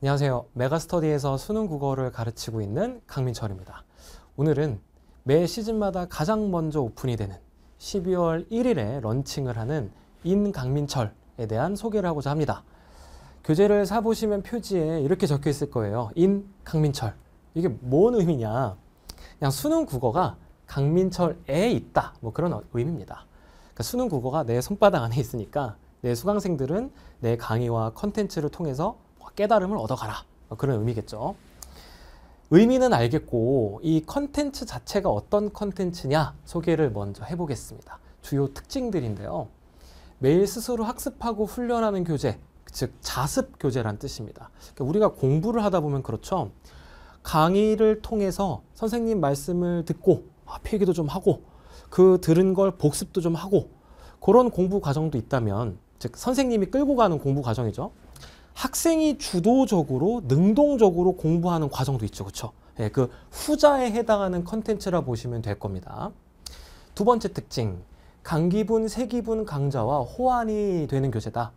안녕하세요. 메가스터디에서 수능 국어를 가르치고 있는 강민철입니다. 오늘은 매 시즌마다 가장 먼저 오픈이 되는 12월 1일에 런칭을 하는 인강민철에 대한 소개를 하고자 합니다. 교재를 사보시면 표지에 이렇게 적혀 있을 거예요. 인강민철. 이게 뭔 의미냐. 그냥 수능 국어가 강민철에 있다. 뭐 그런 의미입니다. 그러니까 수능 국어가 내 손바닥 안에 있으니까 내 수강생들은 내 강의와 컨텐츠를 통해서 깨달음을 얻어가라. 뭐 그런 의미겠죠. 의미는 알겠고 이 컨텐츠 자체가 어떤 컨텐츠냐 소개를 먼저 해보겠습니다. 주요 특징들인데요. 매일 스스로 학습하고 훈련하는 교재, 즉 자습 교재란 뜻입니다. 그러니까 우리가 공부를 하다 보면 그렇죠. 강의를 통해서 선생님 말씀을 듣고 아, 필기도 좀 하고 그 들은 걸 복습도 좀 하고 그런 공부 과정도 있다면 즉 선생님이 끌고 가는 공부 과정이죠. 학생이 주도적으로 능동적으로 공부하는 과정도 있죠. 그렇죠? 예, 그 후자에 해당하는 컨텐츠라 보시면 될 겁니다. 두 번째 특징, 강기분, 세기분 강자와 호환이 되는 교재다.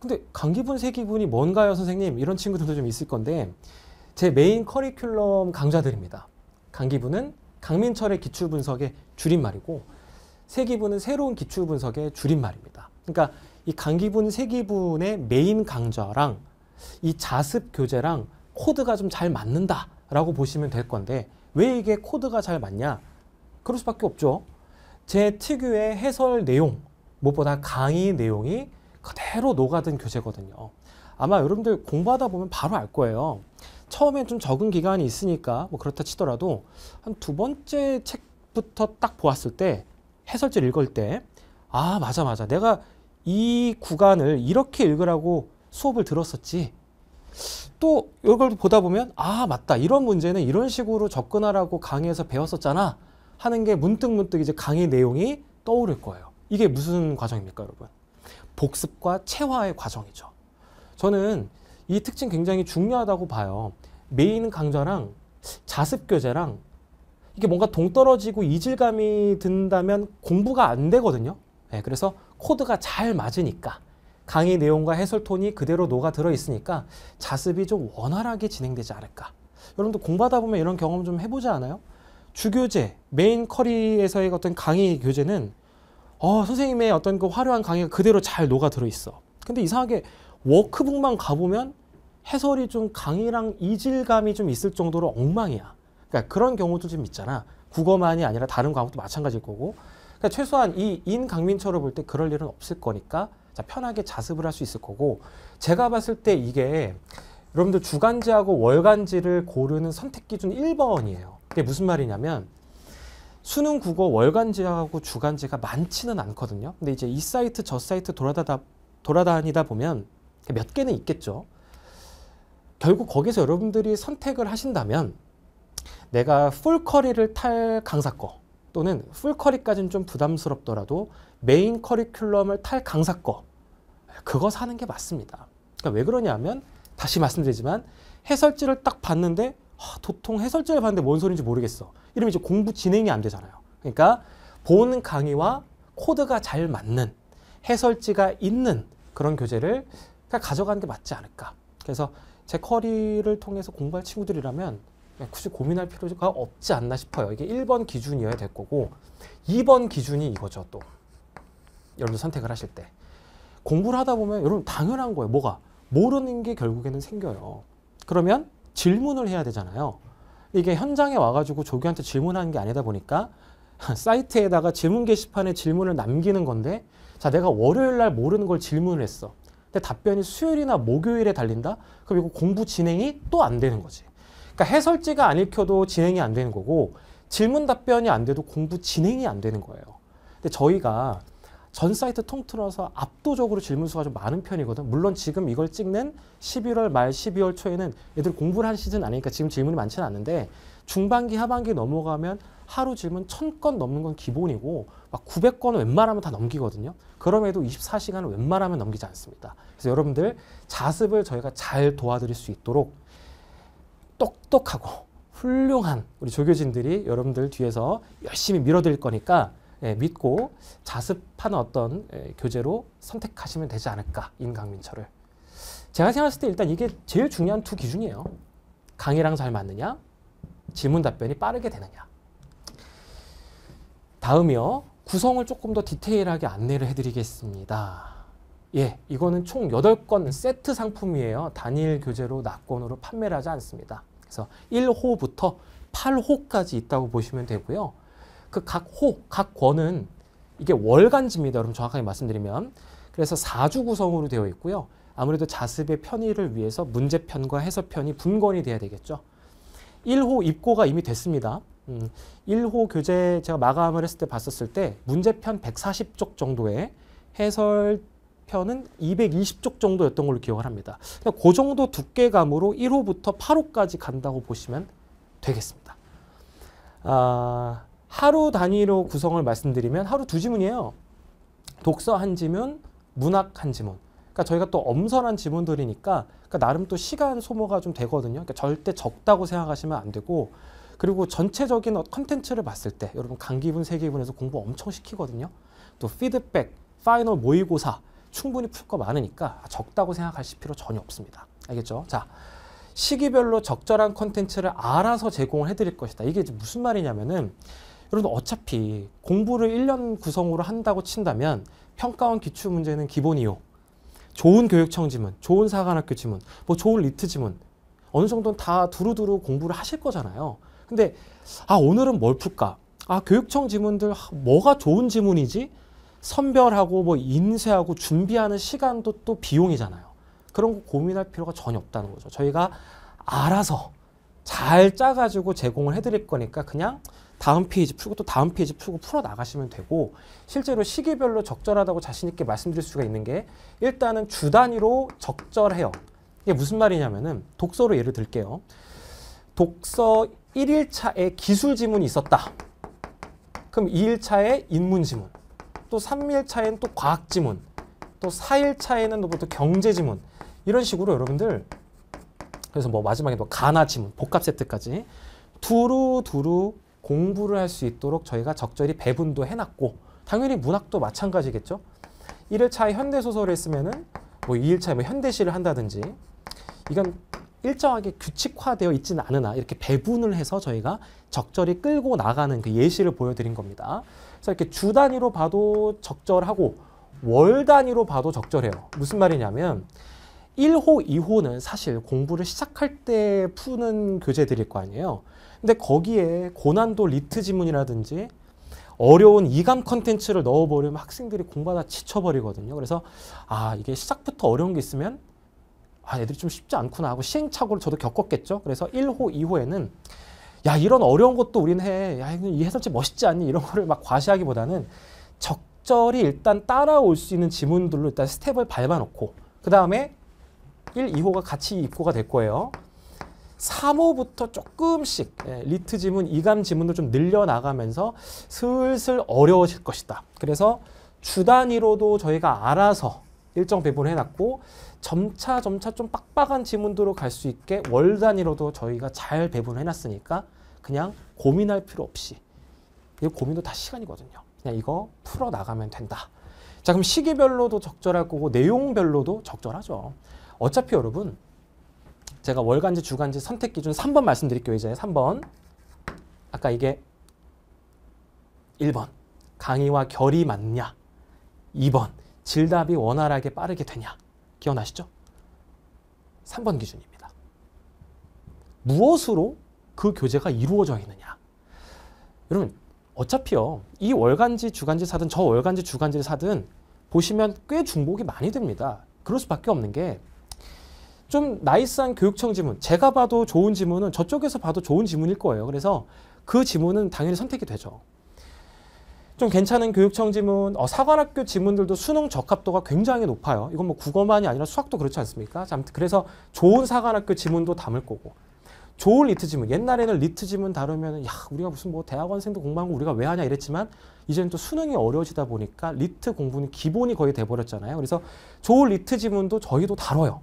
근데 강기분, 세기분이 뭔가요, 선생님? 이런 친구들도 좀 있을 건데 제 메인 커리큘럼 강좌들입니다. 강기분은 강민철의 기출 분석의 줄임말이고 세기분은 새로운 기출 분석의 줄임말입니다. 그러니까 이 강기분, 세기분의 메인 강좌랑 이 자습 교재랑 코드가 좀 잘 맞는다라고 보시면 될 건데 왜 이게 코드가 잘 맞냐? 그럴 수밖에 없죠. 제 특유의 해설 내용, 무엇보다 강의 내용이 그대로 녹아든 교재거든요. 아마 여러분들 공부하다 보면 바로 알 거예요. 처음엔 좀 적은 기간이 있으니까 뭐 그렇다 치더라도 한 두 번째 책부터 딱 보았을 때 해설지를 읽을 때 아 맞아 맞아 내가 이 구간을 이렇게 읽으라고 수업을 들었었지. 또 이걸 보다 보면 아 맞다 이런 문제는 이런 식으로 접근하라고 강의에서 배웠었잖아 하는 게 문득 문득 이제 강의 내용이 떠오를 거예요. 이게 무슨 과정입니까 여러분? 복습과 체화의 과정이죠. 저는 이 특징 굉장히 중요하다고 봐요. 메인 강좌랑 자습 교재랑 이게 뭔가 동떨어지고 이질감이 든다면 공부가 안 되거든요. 네, 그래서 코드가 잘 맞으니까 강의 내용과 해설 톤이 그대로 녹아 들어 있으니까 자습이 좀 원활하게 진행되지 않을까. 여러분도 공부하다 보면 이런 경험 좀 해보지 않아요? 주교재, 메인 커리에서의 어떤 강의 교재는 어, 선생님의 어떤 그 화려한 강의가 그대로 잘 녹아 들어 있어. 근데 이상하게 워크북만 가보면 해설이 좀 강의랑 이질감이 좀 있을 정도로 엉망이야. 그러니까 그런 경우도 좀 있잖아. 국어만이 아니라 다른 과목도 마찬가지일 거고. 그러니까 최소한 이인 강민철을 볼 때 그럴 일은 없을 거니까 자, 편하게 자습을 할 수 있을 거고 제가 봤을 때 이게 여러분들 주간지하고 월간지를 고르는 선택 기준 1번이에요. 그게 무슨 말이냐면 수능 국어 월간지하고 주간지가 많지는 않거든요. 근데 이제 이 사이트 저 사이트 돌아다다, 돌아다니다 보면 몇 개는 있겠죠. 결국 거기서 여러분들이 선택을 하신다면 내가 풀커리를 탈 강사 거 또는 풀 커리까지는 좀 부담스럽더라도 메인 커리큘럼을 탈 강사 거 그거 사는 게 맞습니다. 그러니까 왜 그러냐면 다시 말씀드리지만 해설지를 딱 봤는데 아, 도통 해설지를 봤는데 뭔 소리인지 모르겠어. 이러면 이제 공부 진행이 안 되잖아요. 그러니까 보는 강의와 코드가 잘 맞는 해설지가 있는 그런 교재를 가져가는 게 맞지 않을까. 그래서 제 커리를 통해서 공부할 친구들이라면 그러니까 굳이 고민할 필요가 없지 않나 싶어요. 이게 1번 기준이어야 될 거고 2번 기준이 이거죠 또. 여러분들 선택을 하실 때. 공부를 하다 보면 여러분 당연한 거예요. 뭐가? 모르는 게 결국에는 생겨요. 그러면 질문을 해야 되잖아요. 이게 현장에 와가지고 조교한테 질문하는 게 아니다 보니까 사이트에다가 질문 게시판에 질문을 남기는 건데 자 내가 월요일 날 모르는 걸 질문을 했어. 근데 답변이 수요일이나 목요일에 달린다? 그럼 이거 공부 진행이 또 안 되는 거지. 그러니까 해설지가 안 읽혀도 진행이 안 되는 거고 질문 답변이 안 돼도 공부 진행이 안 되는 거예요. 근데 저희가 전 사이트 통틀어서 압도적으로 질문 수가 좀 많은 편이거든. 물론 지금 이걸 찍는 11월 말 12월 초에는 애들 공부를 한 시즌 아니니까 지금 질문이 많지는 않은데 중반기 하반기 넘어가면 하루 질문 천건 넘는 건 기본이고 막 900건 웬만하면 다 넘기거든요. 그럼에도 24시간은 웬만하면 넘기지 않습니다. 그래서 여러분들 자습을 저희가 잘 도와드릴 수 있도록 똑똑하고 훌륭한 우리 조교진들이 여러분들 뒤에서 열심히 밀어드릴 거니까 예, 믿고 자습하는 어떤 예, 교재로 선택하시면 되지 않을까 인강민철을 제가 생각했을 때 일단 이게 제일 중요한 두 기준이에요 강의랑 잘 맞느냐 질문 답변이 빠르게 되느냐 다음이요 구성을 조금 더 디테일하게 안내를 해드리겠습니다 예, 이거는 총8덟건 세트 상품이에요 단일 교재로 낙권으로 판매를 하지 않습니다 그래서 1호부터 8호까지 있다고 보시면 되고요. 그 각 호, 각 권은 이게 월간지입니다. 여러분 정확하게 말씀드리면. 그래서 4주 구성으로 되어 있고요. 아무래도 자습의 편의를 위해서 문제편과 해설편이 분권이 돼야 되겠죠. 1호 입고가 이미 됐습니다. 음, 1호 교재 제가 마감을 했을 때 봤었을 때 문제편 140쪽 정도에 해설 편은 220쪽 정도였던 걸로 기억을 합니다. 그러니까 그 정도 두께감으로 1호부터 8호까지 간다고 보시면 되겠습니다. 아, 하루 단위로 구성을 말씀드리면 하루 두 지문이에요. 독서 한 지문, 문학 한 지문. 그러니까 저희가 또 엄선한 지문들이니까 그러니까 나름 또 시간 소모가 좀 되거든요. 그러니까 절대 적다고 생각하시면 안 되고 그리고 전체적인 컨텐츠를 봤을 때 여러분 강기분, 세기분에서 공부 엄청 시키거든요. 또 피드백, 파이널 모의고사 충분히 풀 거 많으니까 적다고 생각하실 필요 전혀 없습니다. 알겠죠? 자, 시기별로 적절한 콘텐츠를 알아서 제공을 해드릴 것이다. 이게 무슨 말이냐면은 여러분 어차피 공부를 1년 구성으로 한다고 친다면 평가원 기출 문제는 기본이요. 좋은 교육청 지문, 좋은 사관학교 지문, 뭐 좋은 리트 지문 어느 정도는 다 두루두루 공부를 하실 거잖아요. 근데 아 오늘은 뭘 풀까? 아 교육청 지문들 아, 뭐가 좋은 지문이지? 선별하고 뭐 인쇄하고 준비하는 시간도 또 비용이잖아요. 그런 거 고민할 필요가 전혀 없다는 거죠. 저희가 알아서 잘 짜가지고 제공을 해드릴 거니까 그냥 다음 페이지 풀고 또 다음 페이지 풀고 풀어 나가시면 되고 실제로 시기별로 적절하다고 자신 있게 말씀드릴 수가 있는 게 일단은 주 단위로 적절해요. 이게 무슨 말이냐면은 독서로 예를 들게요. 독서 1일차에 기술 지문이 있었다. 그럼 2일차에 인문 지문. 또 3일 차에는 또 과학 지문, 또 4일 차에는 또, 뭐 또 경제 지문 이런 식으로 여러분들 그래서 뭐 마지막에 또 뭐 가나 지문, 복합 세트까지 두루두루 공부를 할 수 있도록 저희가 적절히 배분도 해놨고 당연히 문학도 마찬가지겠죠. 1일차에 현대소설을 했으면은 뭐 2일차에 뭐 현대시를 한다든지 이건 일정하게 규칙화되어 있지는 않으나 이렇게 배분을 해서 저희가 적절히 끌고 나가는 그 예시를 보여드린 겁니다. 그래서 이렇게 주 단위로 봐도 적절하고 월 단위로 봐도 적절해요. 무슨 말이냐면 1호, 2호는 사실 공부를 시작할 때 푸는 교재들일 거 아니에요. 근데 거기에 고난도 리트 지문이라든지 어려운 이감 컨텐츠를 넣어버리면 학생들이 공부하다 지쳐버리거든요. 그래서 아 이게 시작부터 어려운 게 있으면 아, 애들이 좀 쉽지 않구나 하고 시행착오를 저도 겪었겠죠. 그래서 1호, 2호에는 야, 이런 어려운 것도 우린 해. 야, 이 해설책 멋있지 않니? 이런 거를 막 과시하기보다는 적절히 일단 따라올 수 있는 지문들로 일단 스텝을 밟아놓고 그 다음에 1, 2호가 같이 입고가 될 거예요. 3호부터 조금씩 예, 리트 지문, 이감 지문도좀 늘려나가면서 슬슬 어려워질 것이다. 그래서 주 단위로도 저희가 알아서 일정 배분을 해놨고 점차 점차 좀 빡빡한 지문도로 갈 수 있게 월 단위로도 저희가 잘 배분을 해놨으니까 그냥 고민할 필요 없이 이 고민도 다 시간이거든요. 그냥 이거 풀어나가면 된다. 자 그럼 시기별로도 적절할 거고 내용별로도 적절하죠. 어차피 여러분 제가 월간지 주간지 선택 기준 3번 말씀드릴게요. 이제 3번 아까 이게 1번 강의와 결이 맞냐 2번 질답이 원활하게 빠르게 되냐? 기억나시죠? 3번 기준입니다. 무엇으로 그 교제가 이루어져 있느냐? 여러분, 어차피요. 이 월간지, 주간지 사든 저 월간지, 주간지를 사든 보시면 꽤 중복이 많이 됩니다. 그럴 수밖에 없는 게 좀 나이스한 교육청 지문, 제가 봐도 좋은 지문은 저쪽에서 봐도 좋은 지문일 거예요. 그래서 그 지문은 당연히 선택이 되죠. 좀 괜찮은 교육청 지문, 어, 사관학교 지문들도 수능 적합도가 굉장히 높아요. 이건 뭐 국어만이 아니라 수학도 그렇지 않습니까? 자, 아무튼 그래서 좋은 사관학교 지문도 담을 거고 좋은 리트 지문, 옛날에는 리트 지문 다루면 야 우리가 무슨 뭐 대학원생도 공부한 거 우리가 왜 하냐 이랬지만 이제는 또 수능이 어려워지다 보니까 리트 공부는 기본이 거의 돼버렸잖아요. 그래서 좋은 리트 지문도 저희도 다뤄요.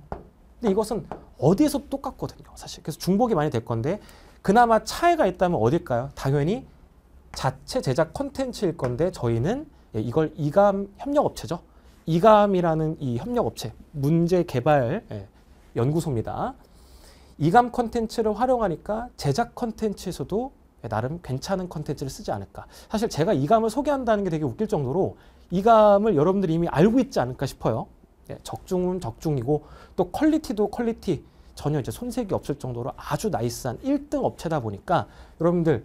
근데 이것은 어디에서 똑같거든요. 사실 그래서 중복이 많이 될 건데 그나마 차이가 있다면 어딜까요? 당연히 자체 제작 컨텐츠일 건데 저희는 예, 이걸 이감 협력업체죠. 이감이라는 이 협력업체 문제 개발 예, 연구소입니다. 이감 컨텐츠를 활용하니까 제작 컨텐츠에서도 예, 나름 괜찮은 컨텐츠를 쓰지 않을까. 사실 제가 이감을 소개한다는 게 되게 웃길 정도로 이감을 여러분들이 이미 알고 있지 않을까 싶어요. 적중은 적중이고 또 퀄리티도 퀄리티 전혀 이제 손색이 없을 정도로 아주 나이스한 1등 업체다 보니까 여러분들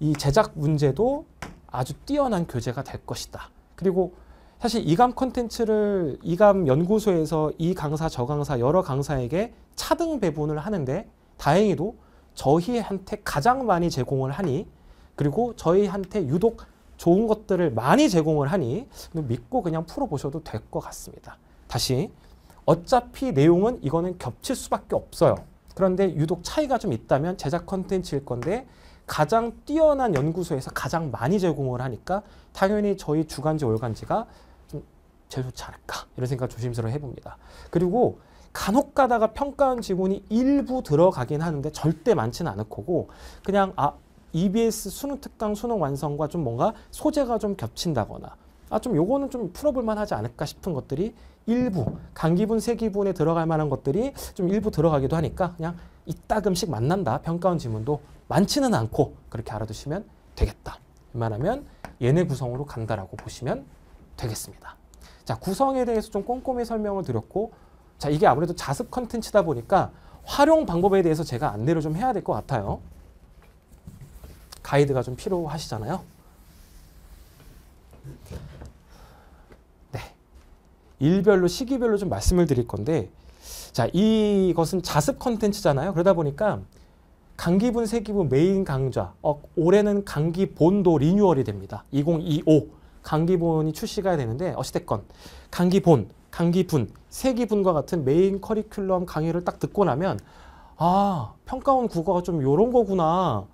이 제작 문제도 아주 뛰어난 교재가 될 것이다. 그리고 사실 이감 컨텐츠를 이감 연구소에서 이 강사 저 강사 여러 강사에게 차등 배분을 하는데 다행히도 저희한테 가장 많이 제공을 하니 그리고 저희한테 유독 좋은 것들을 많이 제공을 하니 믿고 그냥 풀어보셔도 될 것 같습니다. 다시 어차피 내용은 이거는 겹칠 수밖에 없어요. 그런데 유독 차이가 좀 있다면 제작 컨텐츠일 건데 가장 뛰어난 연구소에서 가장 많이 제공을 하니까 당연히 저희 주간지 월간지가 좀 제일 좋지 않을까 이런 생각 조심스러워 해봅니다. 그리고 간혹 가다가 평가원 직원이 일부 들어가긴 하는데 절대 많지는 않을 거고 그냥 아 EBS 수능 특강 수능 완성과 좀 뭔가 소재가 좀 겹친다거나 아 좀 요거는 좀 풀어볼 만하지 않을까 싶은 것들이 일부 강기분 세기분에 들어갈 만한 것들이 좀 일부 들어가기도 하니까 그냥 이따금씩 만난다 평가원 지문도 많지는 않고 그렇게 알아두시면 되겠다. 웬만하면 얘네 구성으로 간다라고 보시면 되겠습니다. 자, 구성에 대해서 좀 꼼꼼히 설명을 드렸고 자, 이게 아무래도 자습 컨텐츠다 보니까 활용 방법에 대해서 제가 안내를 좀 해야 될 것 같아요. 가이드가 좀 필요하시잖아요. 네. 일별로 시기별로 좀 말씀을 드릴 건데 자, 이것은 자습 컨텐츠잖아요. 그러다 보니까 강기분, 세기분 메인 강좌. 어, 올해는 강기본도 리뉴얼이 됩니다. 2025 강기본이 출시가 되는데 어찌됐건 강기본, 강기분, 세기분과 같은 메인 커리큘럼 강의를 딱 듣고 나면 아 평가원 국어가 좀 요런 거구나.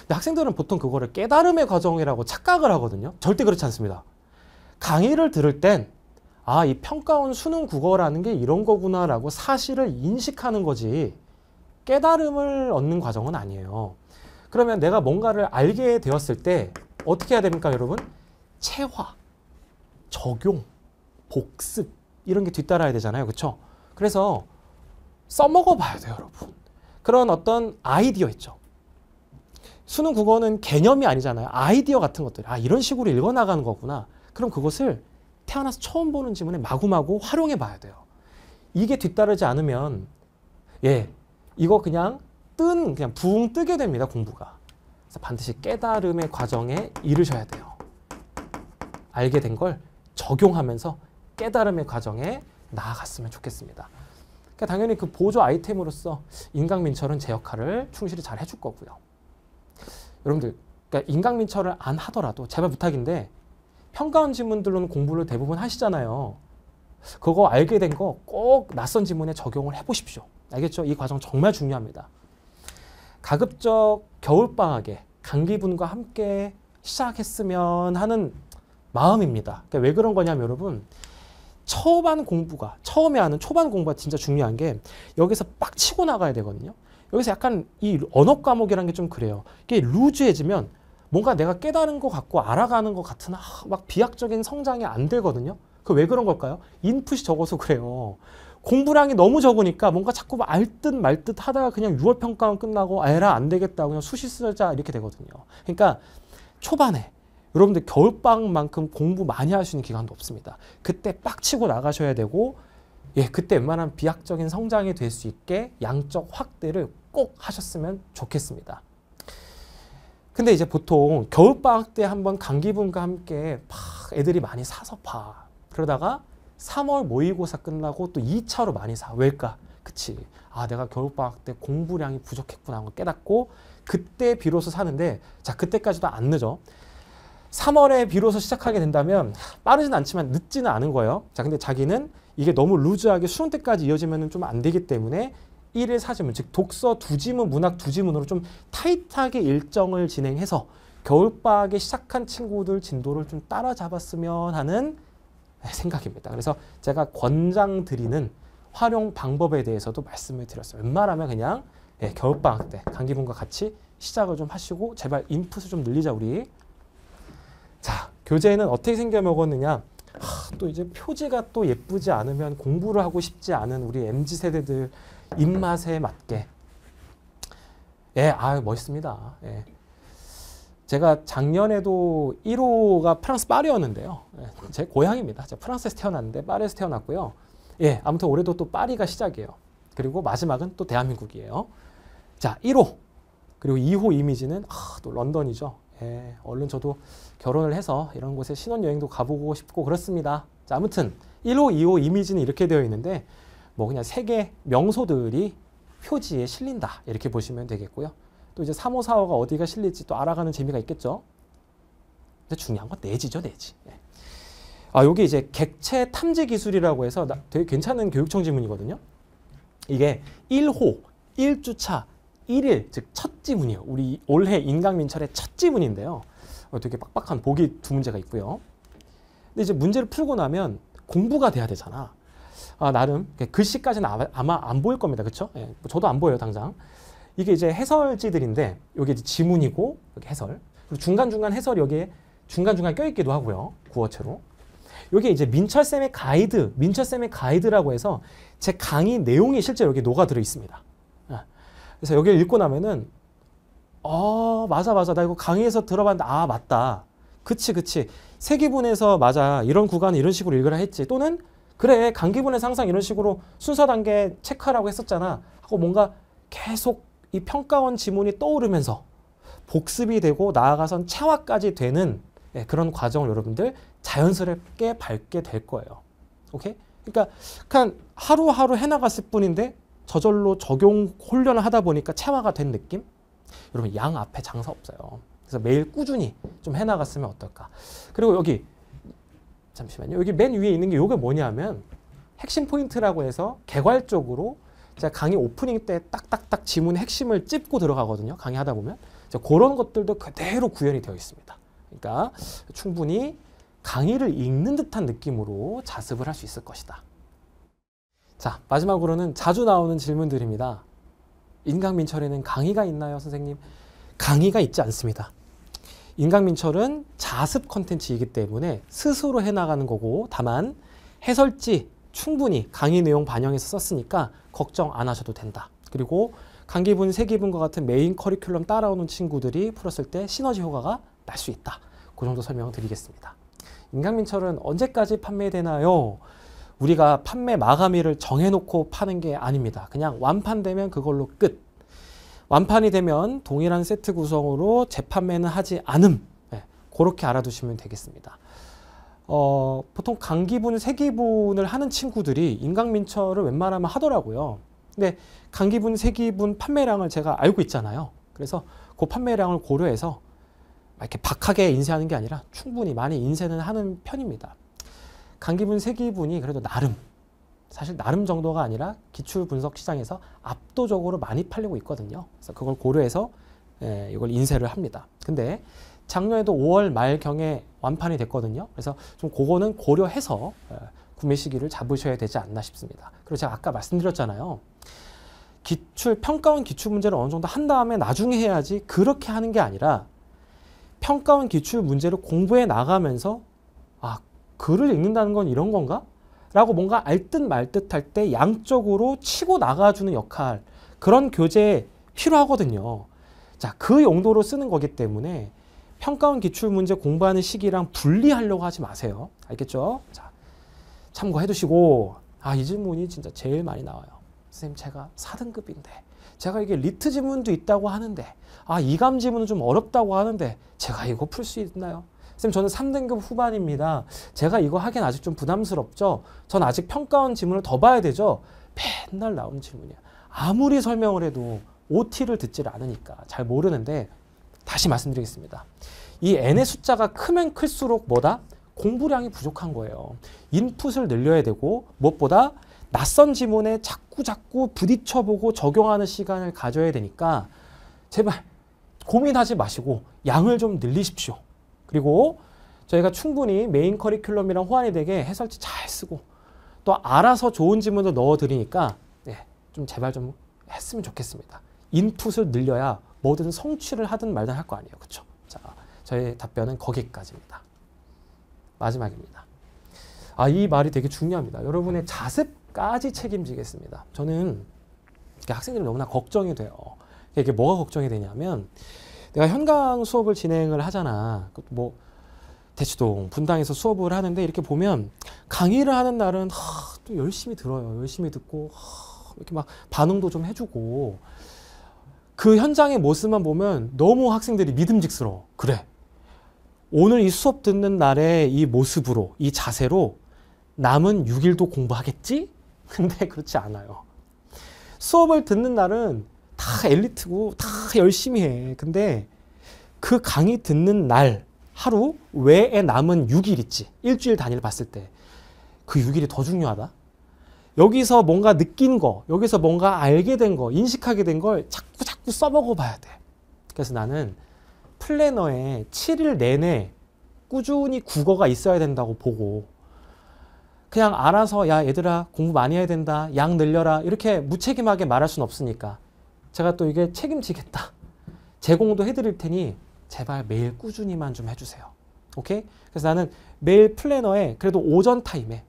근데 학생들은 보통 그거를 깨달음의 과정이라고 착각을 하거든요. 절대 그렇지 않습니다. 강의를 들을 땐 아, 이 평가원 수능 국어라는 게 이런 거구나라고 사실을 인식하는 거지. 깨달음을 얻는 과정은 아니에요. 그러면 내가 뭔가를 알게 되었을 때 어떻게 해야 됩니까, 여러분? 체화, 적용, 복습 이런 게 뒤따라야 되잖아요. 그렇죠? 그래서 써먹어 봐야 돼요, 여러분. 그런 어떤 아이디어 있죠. 수능 국어는 개념이 아니잖아요. 아이디어 같은 것들. 아, 이런 식으로 읽어 나가는 거구나. 그럼 그것을 태어나서 처음 보는 지문에 마구마구 활용해 봐야 돼요. 이게 뒤따르지 않으면 예, 이거 그냥 뜬 그냥 붕 뜨게 됩니다 공부가 그래서 반드시 깨달음의 과정에 이르셔야 돼요 알게 된 걸 적용하면서 깨달음의 과정에 나아갔으면 좋겠습니다 그러니까 당연히 그 보조 아이템으로서 인강민철은 제 역할을 충실히 잘 해줄 거고요 여러분들 그러니까 인강민철을 안 하더라도 제발 부탁인데 평가원 지문들로는 공부를 대부분 하시잖아요 그거 알게 된 거 꼭 낯선 지문에 적용을 해보십시오 알겠죠? 이 과정 정말 중요합니다. 가급적 겨울방학에 강기분과 함께 시작했으면 하는 마음입니다. 그러니까 왜 그런 거냐면 여러분 처반 공부가 처음에 하는 초반 공부가 진짜 중요한 게 여기서 빡 치고 나가야 되거든요. 여기서 약간 이 언어 과목이라는 게 좀 그래요. 이게 루즈해지면 뭔가 내가 깨달은 것 같고 알아가는 것 같은 막 비약적인 성장이 안 되거든요. 그 왜 그런 걸까요? 인풋이 적어서 그래요. 공부량이 너무 적으니까 뭔가 자꾸 알듯 말 듯 하다가 그냥 6월 평가만 끝나고 에라 아, 안 되겠다 그냥 수시 쓰자 이렇게 되거든요. 그러니까 초반에 여러분들 겨울방만큼 공부 많이 할 수 있는 기간도 없습니다. 그때 빡치고 나가셔야 되고 예, 그때 웬만한 비약적인 성장이 될 수 있게 양적 확대를 꼭 하셨으면 좋겠습니다. 근데 이제 보통 겨울방학 때 한번 감기분과 함께 팍 애들이 많이 사서 파. 그러다가 3월 모의고사 끝나고 또 2차로 많이 사. 왜일까? 그치. 아, 내가 겨울방학 때 공부량이 부족했구나 하는 걸 깨닫고 그때 비로소 사는데 자, 그때까지도 안 늦어. 3월에 비로소 시작하게 된다면 빠르진 않지만 늦지는 않은 거예요. 자, 근데 자기는 이게 너무 루즈하게 수능 때까지 이어지면 좀 안 되기 때문에 1일 사지문, 즉 독서 두 지문, 문학 두 지문으로 좀 타이트하게 일정을 진행해서 겨울방학에 시작한 친구들 진도를 좀 따라잡았으면 하는 생각입니다. 그래서 제가 권장드리는 활용 방법에 대해서도 말씀을 드렸어요. 웬만하면 그냥 예, 겨울방학 때 강기분과 같이 시작을 좀 하시고 제발 인풋을 좀 늘리자 우리. 자 교재는 어떻게 생겨 먹었느냐. 하, 또 이제 표지가 또 예쁘지 않으면 공부를 하고 싶지 않은 우리 MZ 세대들 입맛에 맞게. 예, 아 멋있습니다. 예. 제가 작년에도 1호가 프랑스 파리였는데요. 예, 제 고향입니다. 제가 프랑스에서 태어났는데 파리에서 태어났고요. 예, 아무튼 올해도 또 파리가 시작이에요. 그리고 마지막은 또 대한민국이에요. 자, 1호. 그리고 2호 이미지는 아, 또 런던이죠. 예, 얼른 저도 결혼을 해서 이런 곳에 신혼여행도 가보고 싶고 그렇습니다. 자, 아무튼 1호, 2호 이미지는 이렇게 되어 있는데 뭐 그냥 세계 명소들이 표지에 실린다. 이렇게 보시면 되겠고요. 또 이제 3호, 4호가 어디가 실릴지 또 알아가는 재미가 있겠죠. 근데 중요한 건 내지죠, 내지. 네. 아, 요게 이제 객체 탐지 기술이라고 해서 나, 되게 괜찮은 교육청 지문이거든요. 이게 1호, 1주차, 1일, 즉 첫 지문이에요. 우리 올해 인강민철의 첫 지문인데요. 어, 되게 빡빡한 보기 두 문제가 있고요. 근데 이제 문제를 풀고 나면 공부가 돼야 되잖아. 아, 나름 그 글씨까지는 아마 안 보일 겁니다. 그렇죠? 예, 저도 안 보여요, 당장. 이게 이제 해설지들인데 여기 지문이고 여기 해설 그리고 중간중간 해설 여기에 중간중간 껴있기도 하고요 구어체로 여기 이제 민철쌤의 가이드 민철쌤의 가이드라고 해서 제 강의 내용이 실제 여기 녹아들어 있습니다 아, 그래서 여기를 읽고 나면은 어 맞아 맞아 나 이거 강의에서 들어봤는데 아 맞다 그치 그치 세기분에서 맞아 이런 구간 이런 식으로 읽으라 했지 또는 그래 강기분에서 항상 이런 식으로 순서 단계 체크하라고 했었잖아 하고 뭔가 계속 이 평가원 지문이 떠오르면서 복습이 되고 나아가선 체화까지 되는 예, 그런 과정을 여러분들 자연스럽게 밟게 될 거예요. 오케이? 그러니까 그냥 하루하루 해나갔을 뿐인데 저절로 적용 훈련을 하다 보니까 체화가 된 느낌? 여러분 양 앞에 장사 없어요. 그래서 매일 꾸준히 좀 해나갔으면 어떨까. 그리고 여기 잠시만요. 여기 맨 위에 있는 게 이게 뭐냐면 핵심 포인트라고 해서 개괄적으로 제가 강의 오프닝 때 딱딱딱 지문 핵심을 찝고 들어가거든요. 강의하다 보면. 그런 것들도 그대로 구현이 되어 있습니다. 그러니까 충분히 강의를 읽는 듯한 느낌으로 자습을 할 수 있을 것이다. 자, 마지막으로는 자주 나오는 질문들입니다. 인강민철에는 강의가 있나요, 선생님? 강의가 있지 않습니다. 인강민철은 자습 컨텐츠이기 때문에 스스로 해나가는 거고 다만 해설지 충분히 강의 내용 반영해서 썼으니까 걱정 안 하셔도 된다. 그리고 강기분, 세기분과 같은 메인 커리큘럼 따라오는 친구들이 풀었을 때 시너지 효과가 날 수 있다. 그 정도 설명드리겠습니다. 을 임강민철은 언제까지 판매되나요? 우리가 판매 마감일을 정해놓고 파는 게 아닙니다. 그냥 완판되면 그걸로 끝. 완판이 되면 동일한 세트 구성으로 재판매는 하지 않음. 네, 그렇게 알아두시면 되겠습니다. 어, 보통 강기분, 세기분을 하는 친구들이 인강민철을 웬만하면 하더라고요. 근데 강기분, 세기분 판매량을 제가 알고 있잖아요. 그래서 그 판매량을 고려해서 이렇게 박하게 인쇄하는 게 아니라 충분히 많이 인쇄는 하는 편입니다. 강기분, 세기분이 그래도 나름 사실 나름 정도가 아니라 기출 분석 시장에서 압도적으로 많이 팔리고 있거든요. 그래서 그걸 고려해서 예, 이걸 인쇄를 합니다. 근데 작년에도 5월 말경에 완판이 됐거든요. 그래서 좀 그거는 고려해서 예, 구매 시기를 잡으셔야 되지 않나 싶습니다. 그리고 제가 아까 말씀드렸잖아요. 기출 평가원 기출 문제를 어느 정도 한 다음에 나중에 해야지 그렇게 하는 게 아니라 평가원 기출 문제를 공부해 나가면서 아 글을 읽는다는 건 이런 건가? 라고 뭔가 알듯 말듯 할 때 양쪽으로 치고 나가주는 역할 그런 교재 필요하거든요. 자, 그 용도로 쓰는 거기 때문에 평가원 기출문제 공부하는 시기랑 분리하려고 하지 마세요. 알겠죠? 자, 참고해 두시고 아, 이 질문이 진짜 제일 많이 나와요. 선생님 제가 4등급인데 제가 이게 리트 지문도 있다고 하는데 아, 이감 지문은 좀 어렵다고 하는데 제가 이거 풀 수 있나요? 선생님 저는 3등급 후반입니다. 제가 이거 하긴 아직 좀 부담스럽죠? 전 아직 평가원 지문을 더 봐야 되죠? 맨날 나오는 질문이야. 아무리 설명을 해도 OT를 듣질 않으니까 잘 모르는데 다시 말씀드리겠습니다. 이 n의 숫자가 크면 클수록 뭐다? 공부량이 부족한 거예요. 인풋을 늘려야 되고 무엇보다 낯선 지문에 자꾸 자꾸 부딪혀보고 적용하는 시간을 가져야 되니까 제발 고민하지 마시고 양을 좀 늘리십시오. 그리고 저희가 충분히 메인 커리큘럼이랑 호환이 되게 해설지 잘 쓰고 또 알아서 좋은 지문도 넣어드리니까 네, 좀 제발 좀 했으면 좋겠습니다. 인풋을 늘려야 뭐든 성취를 하든 말든 할 거 아니에요. 그렇죠? 자, 저의 답변은 거기까지입니다. 마지막입니다. 아, 이 말이 되게 중요합니다. 여러분의 자습까지 책임지겠습니다. 저는 학생들이 너무나 걱정이 돼요. 이게 뭐가 걱정이 되냐면 내가 현강 수업을 진행을 하잖아. 뭐 대치동 분당에서 수업을 하는데 이렇게 보면 강의를 하는 날은 하, 또 열심히 들어요. 열심히 듣고 하, 이렇게 막 반응도 좀 해주고 그 현장의 모습만 보면 너무 학생들이 믿음직스러워. 그래. 오늘 이 수업 듣는 날에이 모습으로, 이 자세로 남은 6일도 공부하겠지? 근데 그렇지 않아요. 수업을 듣는 날은 다 엘리트고 다 열심히 해. 근데 그 강의 듣는 날 하루 외에 남은 6일 있지. 일주일 단위를 봤을 때. 그 6일이 더 중요하다. 여기서 뭔가 느낀 거, 여기서 뭔가 알게 된 거, 인식하게 된 걸 자꾸 자꾸 써먹어 봐야 돼. 그래서 나는 플래너에 7일 내내 꾸준히 국어가 있어야 된다고 보고 그냥 알아서 야 얘들아 공부 많이 해야 된다 양 늘려라 이렇게 무책임하게 말할 순 없으니까 제가 또 이게 책임지겠다 제공도 해드릴 테니 제발 매일 꾸준히만 좀 해주세요 오케이 그래서 나는 매일 플래너에 그래도 오전 타임에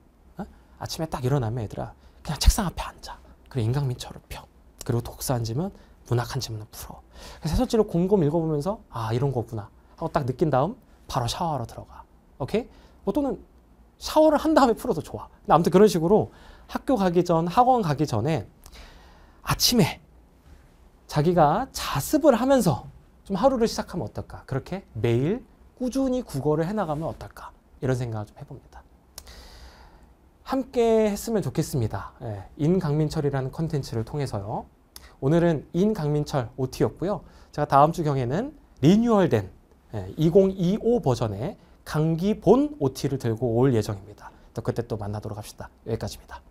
아침에 딱 일어나면 얘들아 그냥 책상 앞에 앉아. 그리고 인강민처럼 펴. 그리고 독서 한 지면 문학 한지문 풀어. 그래서 해설지를 곰곰 읽어보면서 아 이런 거구나 하고 딱 느낀 다음 바로 샤워하러 들어가. 오케이? 뭐 또는 샤워를 한 다음에 풀어도 좋아. 근데 아무튼 그런 식으로 학교 가기 전, 학원 가기 전에 아침에 자기가 자습을 하면서 좀 하루를 시작하면 어떨까? 그렇게 매일 꾸준히 국어를 해나가면 어떨까? 이런 생각을 좀 해봅니다. 함께 했으면 좋겠습니다. 예, 인강민철이라는 컨텐츠를 통해서요. 오늘은 인강민철 OT였고요. 제가 다음 주경에는 리뉴얼된 예, 2025 버전의 강기본 OT를 들고 올 예정입니다. 또 그때 또 만나도록 합시다. 여기까지입니다.